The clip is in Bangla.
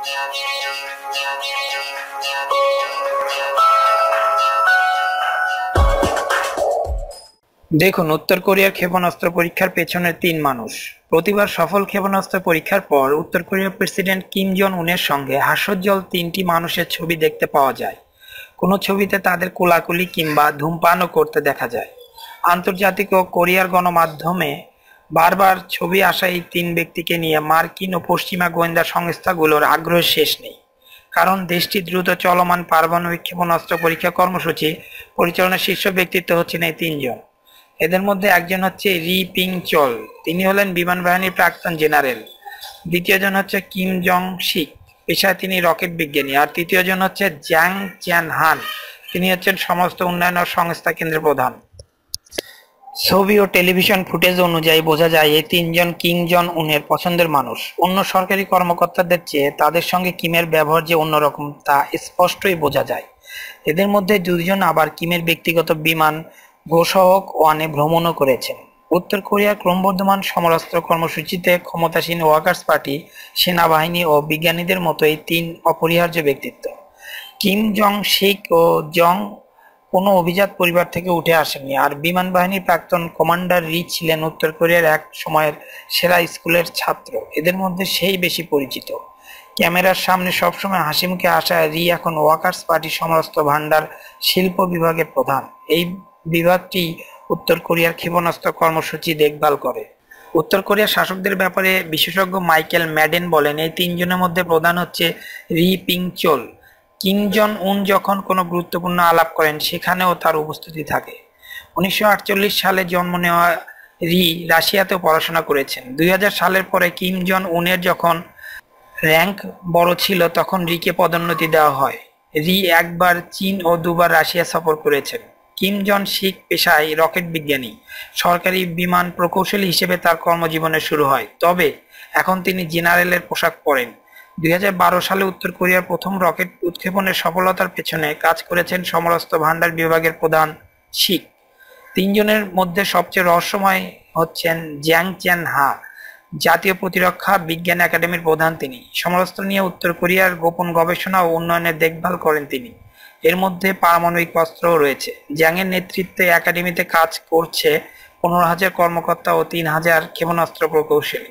দেখুন উত্তর কোরিয়ার ক্ষেপণাস্ত্র পরীক্ষার পেছনে তিন মানুষ প্রতিবার সফল ক্ষেপণাস্ত্র পরীক্ষার পর উত্তর কোরিয়ার প্রেসিডেন্ট কিম জন উনের সঙ্গে হাস্যজ্জ্বল তিনটি মানুষের ছবি দেখতে পাওয়া যায় কোনো ছবিতে তাদের কোলাকুলি কিংবা ধূমপানও করতে দেখা যায় আন্তর্জাতিক ও কোরিয়ার গণমাধ্যমে বারবার ছবি আসা এই তিন ব্যক্তিকে নিয়ে মার্কিন ও পশ্চিমা গোয়েন্দা সংস্থাগুলোর আগ্রহ শেষ নেই কারণ দেশটি দ্রুত চলমান পারমাণবিক ক্ষেপণাস্ত্র পরীক্ষা কর্মসূচি পরিচালনার শীর্ষ ব্যক্তিত্ব হচ্ছেন এই তিনজন এদের মধ্যে একজন হচ্ছে রি পিং চল তিনি হলেন বিমান বাহিনীর প্রাক্তন জেনারেল দ্বিতীয়জন হচ্ছে কিম জং শিক পেশায় তিনি রকেট বিজ্ঞানী আর তৃতীয়জন হচ্ছে জ্যাং চ্যান হান তিনি হচ্ছেন সমস্ত উন্নয়ন সংস্থা কেন্দ্রের প্রধান ছবি ও টেলিভিশন ফুটেজ অনুযায়ী বোঝা যায় এই তিনজন কিং জন উনের পছন্দের মানুষ অন্য সরকারি কর্মকর্তাদের চেয়ে তাদের সঙ্গে কিমের ব্যবহার যে অন্যরকম তা স্পষ্টই বোঝা যায় এদের মধ্যে দুজন আবার কিমের ব্যক্তিগত বিমান ঘোষহক ওয়ানে ভ্রমণও করেছেন উত্তর কোরিয়ার ক্রমবর্ধমান সমরাস্ত্র কর্মসূচিতে ক্ষমতাসীন ওয়ার্কার্স পার্টি সেনাবাহিনী ও বিজ্ঞানীদের মতো এই তিন অপরিহার্য ব্যক্তিত্ব কিম জং শিক ও জং কোনো অভিজাত পরিবার থেকে উঠে আসেননি আর বিমান বাহিনীর প্রাক্তন কমান্ডার রি ছিলেন উত্তর কোরিয়ার এক সময়ের সেরা স্কুলের ছাত্র এদের মধ্যে সেই বেশি পরিচিত ক্যামেরার সামনে সবসময় হাসিমুখে আসা রি এখন ওয়াকার্স পার্টি সমস্ত ভান্ডার শিল্প বিভাগের প্রধান এই বিভাগটি উত্তর কোরিয়ার ক্ষেপণাস্ত্র কর্মসূচি দেখভাল করে উত্তর কোরিয়ার শাসকদের ব্যাপারে বিশেষজ্ঞ মাইকেল ম্যাডেন বলেন এই তিনজনের মধ্যে প্রধান হচ্ছে রি চোল কিম জন উন যখন কোনো গুরুত্বপূর্ণ আলাপ করেন সেখানেও তার উপস্থিতি থাকে উনিশশো সালে জন্ম নেওয়া রি রাশিয়াতেও পড়াশোনা করেছেন দুই সালের পরে কিম জন উনের যখন র্যাঙ্ক বড় ছিল তখন রিকে পদোন্নতি দেওয়া হয় রি একবার চীন ও দুবার রাশিয়া সফর করেছেন কিম জন শিখ পেশায় রকেট বিজ্ঞানী সরকারি বিমান প্রকৌশলী হিসেবে তার কর্মজীবনের শুরু হয় তবে এখন তিনি জেনারেলের পোশাক পরেন দুই সালে উত্তর কোরিয়ার প্রথম রকেট উৎক্ষেপণের সফলতার পেছনে কাজ করেছেন সমরাস্ত্র ভান্ডার বিভাগের প্রধান শিখ তিনজনের মধ্যে সবচেয়ে রহস্যময় হচ্ছেন জ্যাং চ্যান হা জাতীয় প্রতিরক্ষা বিজ্ঞান একাডেমির প্রধান তিনি সমরাস্ত্র নিয়ে উত্তর কোরিয়ার গোপন গবেষণা ও উন্নয়নের দেখভাল করেন তিনি এর মধ্যে পারমাণবিক অস্ত্রও রয়েছে জ্যাংয়ের নেতৃত্বে একাডেমিতে কাজ করছে পনেরো হাজার কর্মকর্তা ও তিন হাজার ক্ষেপণাস্ত্র প্রকৌশলী